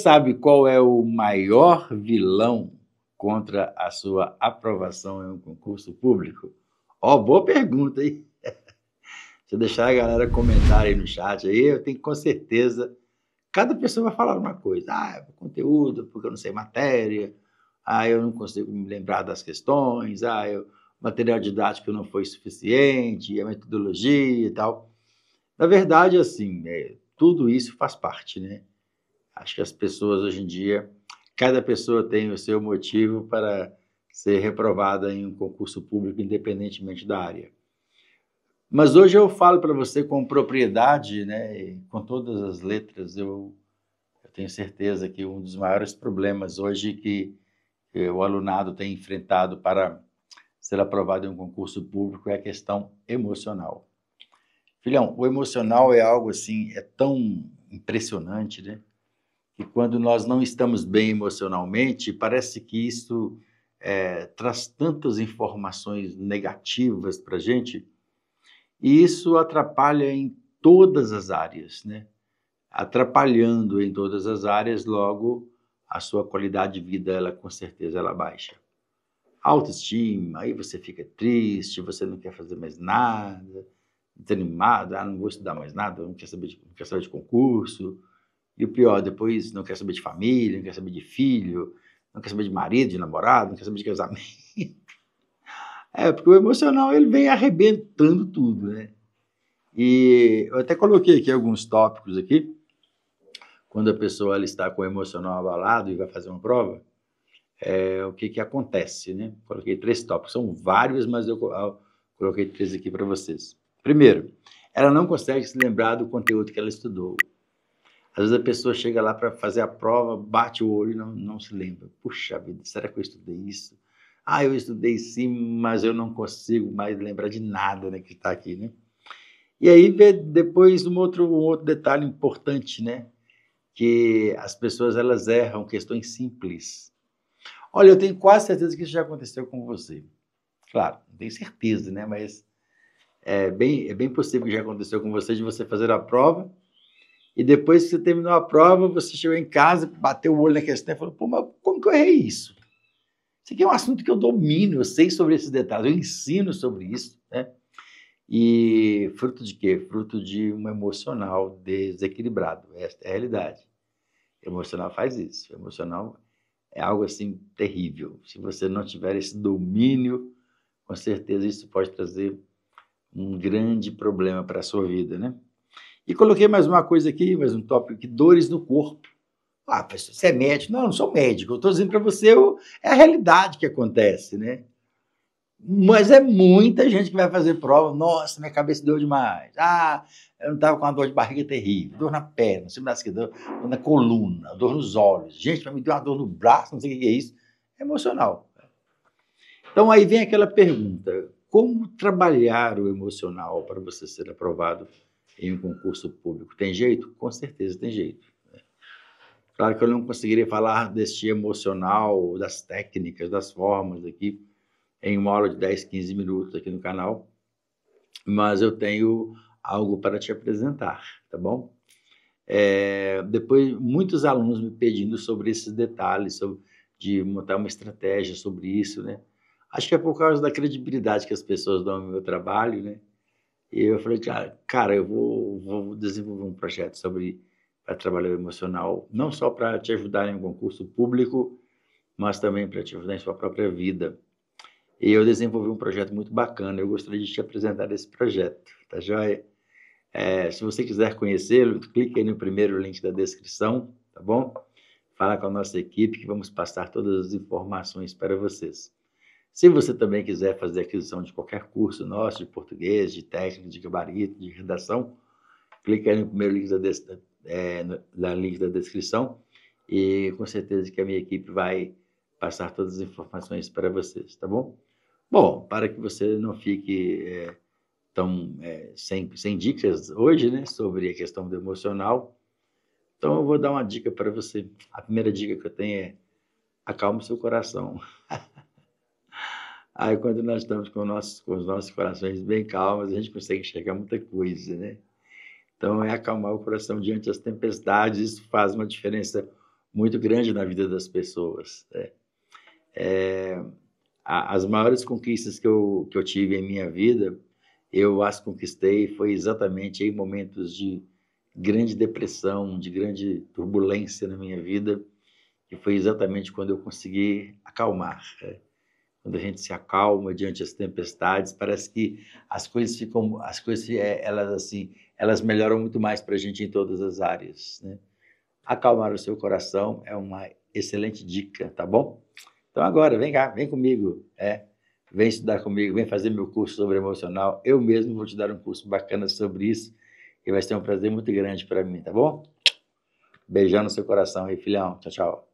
sabe qual é o maior vilão contra a sua aprovação em um concurso público? Ó, oh, boa pergunta, hein? Se eu deixar a galera comentar aí no chat aí, eu tenho com certeza. Cada pessoa vai falar uma coisa. Ah, é conteúdo, porque eu não sei matéria. Ah, eu não consigo me lembrar das questões. Ah, eu, material didático não foi suficiente, a metodologia e tal. Na verdade, assim, é, tudo isso faz parte, né? Acho que as pessoas hoje em dia, cada pessoa tem o seu motivo para ser reprovada em um concurso público, independentemente da área. Mas hoje eu falo para você com propriedade, né, com todas as letras, eu, eu tenho certeza que um dos maiores problemas hoje que o alunado tem enfrentado para ser aprovado em um concurso público é a questão emocional. Filhão, o emocional é algo assim, é tão impressionante, né? que quando nós não estamos bem emocionalmente, parece que isso é, traz tantas informações negativas para a gente, e isso atrapalha em todas as áreas, né? Atrapalhando em todas as áreas, logo a sua qualidade de vida, ela com certeza ela baixa. Autoestima, aí você fica triste, você não quer fazer mais nada, desanimado, ah, não vou estudar mais nada, não quer saber de, não quer saber de concurso, e o pior, depois não quer saber de família, não quer saber de filho, não quer saber de marido, de namorado, não quer saber de casamento. É, porque o emocional ele vem arrebentando tudo, né? E eu até coloquei aqui alguns tópicos aqui. Quando a pessoa ela está com o emocional abalado e vai fazer uma prova, é, o que, que acontece, né? Coloquei três tópicos, são vários, mas eu ah, coloquei três aqui para vocês. Primeiro, ela não consegue se lembrar do conteúdo que ela estudou. Às vezes a pessoa chega lá para fazer a prova, bate o olho e não, não se lembra. Puxa vida, será que eu estudei isso? Ah, eu estudei sim, mas eu não consigo mais lembrar de nada né, que está aqui, né? E aí depois um outro, um outro detalhe importante, né? Que as pessoas elas erram questões simples. Olha, eu tenho quase certeza que isso já aconteceu com você. Claro, não tenho certeza, né? Mas é bem, é bem possível que já aconteceu com você de você fazer a prova e depois que você terminou a prova, você chegou em casa, bateu o olho na questão e falou: pô, mas como que eu errei isso? Isso aqui é um assunto que eu domino, eu sei sobre esses detalhes, eu ensino sobre isso, né? E fruto de quê? Fruto de um emocional desequilibrado. Esta é a realidade. O emocional faz isso. O emocional é algo assim terrível. Se você não tiver esse domínio, com certeza isso pode trazer um grande problema para a sua vida, né? E coloquei mais uma coisa aqui, mais um tópico aqui, dores no corpo. Ah, você é médico? Não, eu não sou médico. Eu estou dizendo para você eu, é a realidade que acontece, né? Mas é muita gente que vai fazer prova. Nossa, minha cabeça deu demais. Ah, eu não estava com uma dor de barriga terrível. Dor na perna, não sei da que dor na coluna, dor nos olhos. Gente, para mim deu uma dor no braço, não sei o que é isso. É emocional. Então aí vem aquela pergunta: como trabalhar o emocional para você ser aprovado? em um concurso público. Tem jeito? Com certeza tem jeito. Né? Claro que eu não conseguiria falar deste emocional, das técnicas, das formas aqui, em uma aula de 10, 15 minutos aqui no canal, mas eu tenho algo para te apresentar, tá bom? É, depois, muitos alunos me pedindo sobre esses detalhes, sobre, de montar uma estratégia sobre isso, né? Acho que é por causa da credibilidade que as pessoas dão ao meu trabalho, né? E eu falei, cara, eu vou, vou desenvolver um projeto sobre para trabalho emocional, não só para te ajudar em um concurso público, mas também para te ajudar em sua própria vida. E eu desenvolvi um projeto muito bacana, eu gostaria de te apresentar esse projeto, tá joia? É, se você quiser conhecê-lo, clique aí no primeiro link da descrição, tá bom? Fala com a nossa equipe que vamos passar todas as informações para vocês. Se você também quiser fazer aquisição de qualquer curso nosso, de português, de técnico, de gabarito, de redação, clique aí no primeiro link da, des... é, no... link da descrição e com certeza que a minha equipe vai passar todas as informações para vocês, tá bom? Bom, para que você não fique é, tão é, sem, sem dicas hoje, né, sobre a questão do emocional, então eu vou dar uma dica para você. A primeira dica que eu tenho é acalme seu coração. Aí, quando nós estamos com, nossos, com os nossos corações bem calmos, a gente consegue enxergar muita coisa, né? Então, é acalmar o coração diante das tempestades, isso faz uma diferença muito grande na vida das pessoas. Né? É, a, as maiores conquistas que eu, que eu tive em minha vida, eu as conquistei foi exatamente em momentos de grande depressão, de grande turbulência na minha vida, que foi exatamente quando eu consegui acalmar. Né? quando a gente se acalma diante das tempestades, parece que as coisas ficam, as coisas é, elas assim, elas melhoram muito mais para a gente em todas as áreas. Né? Acalmar o seu coração é uma excelente dica, tá bom? Então agora vem cá, vem comigo, é, vem estudar comigo, vem fazer meu curso sobre emocional. Eu mesmo vou te dar um curso bacana sobre isso e vai ser um prazer muito grande para mim, tá bom? Beijão no seu coração, e filhão. Tchau, tchau.